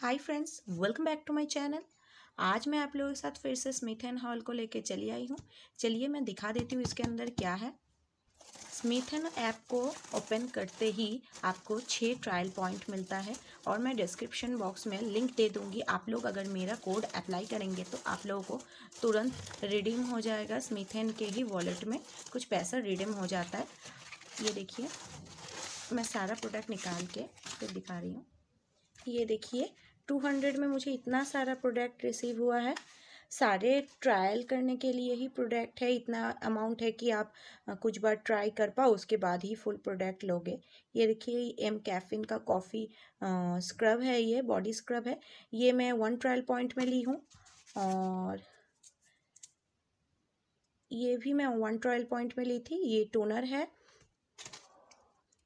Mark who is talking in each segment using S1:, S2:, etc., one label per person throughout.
S1: hi friends welcome back to my channel आज मैं आप लोगों के साथ फिर से स्मिथ एंड हॉल को लेके चली आई हूँ चलिए मैं दिखा देती हूँ इसके अंदर क्या है स्मिथन ऐप को ओपन करते ही आपको छः ट्रायल पॉइंट मिलता है और मैं डिस्क्रिप्शन बॉक्स में लिंक दे दूँगी आप लोग अगर मेरा कोड अप्लाई करेंगे तो आप लोगों को तुरंत रिडीम हो जाएगा स्मिथन के ही वॉलेट में कुछ पैसा रिडीम हो जाता है ये देखिए मैं सारा प्रोडक्ट निकाल के फिर दिखा रही हूँ ये देखिए टू हंड्रेड में मुझे इतना सारा प्रोडक्ट रिसीव हुआ है सारे ट्रायल करने के लिए ही प्रोडक्ट है इतना अमाउंट है कि आप कुछ बार ट्राई कर पाओ उसके बाद ही फुल प्रोडक्ट लोगे ये देखिए एम कैफिन का कॉफ़ी स्क्रब है ये बॉडी स्क्रब है ये मैं वन ट्रायल पॉइंट में ली हूँ और ये भी मैं वन ट्रायल पॉइंट में ली थी ये टोनर है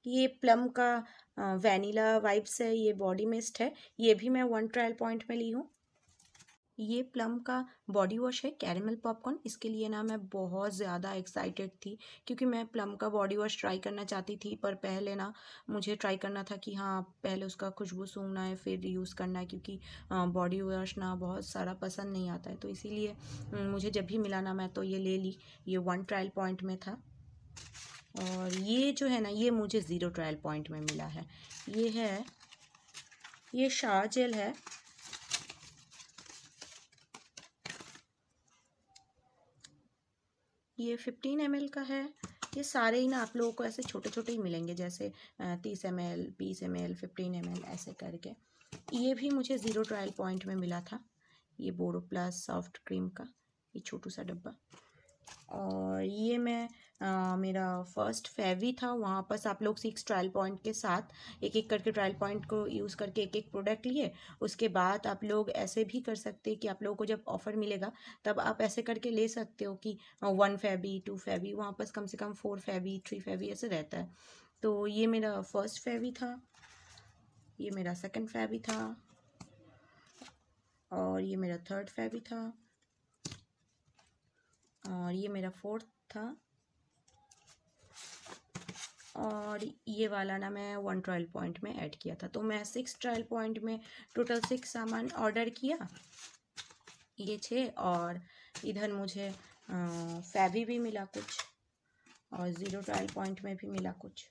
S1: ये प्लम का वैनिला वाइब्स है ये बॉडी मिस्ट है ये भी मैं वन ट्रायल पॉइंट में ली हूँ ये प्लम का बॉडी वॉश है कैरमल पॉपकॉर्न इसके लिए ना मैं बहुत ज़्यादा एक्साइटेड थी क्योंकि मैं प्लम का बॉडी वॉश ट्राई करना चाहती थी पर पहले ना मुझे ट्राई करना था कि हाँ पहले उसका खुशबू सूंघना है फिर यूज़ करना है क्योंकि बॉडी वॉश ना बहुत सारा पसंद नहीं आता है तो इसीलिए मुझे जब भी मिला ना मैं तो ये ले ली ये वन ट्रायल पॉइंट में था और ये जो है ना ये मुझे ज़ीरो ट्रायल पॉइंट में मिला है ये है ये शाह जेल है ये फिफ्टीन एम का है ये सारे ही ना आप लोगों को ऐसे छोटे छोटे ही मिलेंगे जैसे तीस एम एल बीस M L fifteen M L ऐसे करके ये भी मुझे ज़ीरो ट्रायल पॉइंट में मिला था ये बोरो प्लस सॉफ्ट क्रीम का ये छोटू सा डब्बा और ये मैं मेरा फर्स्ट फेवी था वहाँ पर आप लोग सिक्स ट्रायल पॉइंट के साथ एक एक करके ट्रायल पॉइंट को यूज़ करके एक एक प्रोडक्ट लिए उसके बाद आप लोग ऐसे भी कर सकते कि आप लोगों को जब ऑफ़र मिलेगा तब आप ऐसे करके ले सकते हो कि वन फेवी टू फेवी वहाँ पर कम से कम फोर फेवी थ्री फेवी ऐसे रहता है तो ये मेरा फर्स्ट फेवी था ये मेरा सेकेंड फेवी था और ये मेरा थर्ड फेवी था और ये मेरा फोर्थ था और ये वाला ना मैं वन ट्रायल पॉइंट में ऐड किया था तो मैं सिक्स ट्रायल पॉइंट में टोटल सिक्स सामान ऑर्डर किया ये छः और इधर मुझे फैबी भी मिला कुछ और ज़ीरो ट्रायल पॉइंट में भी मिला कुछ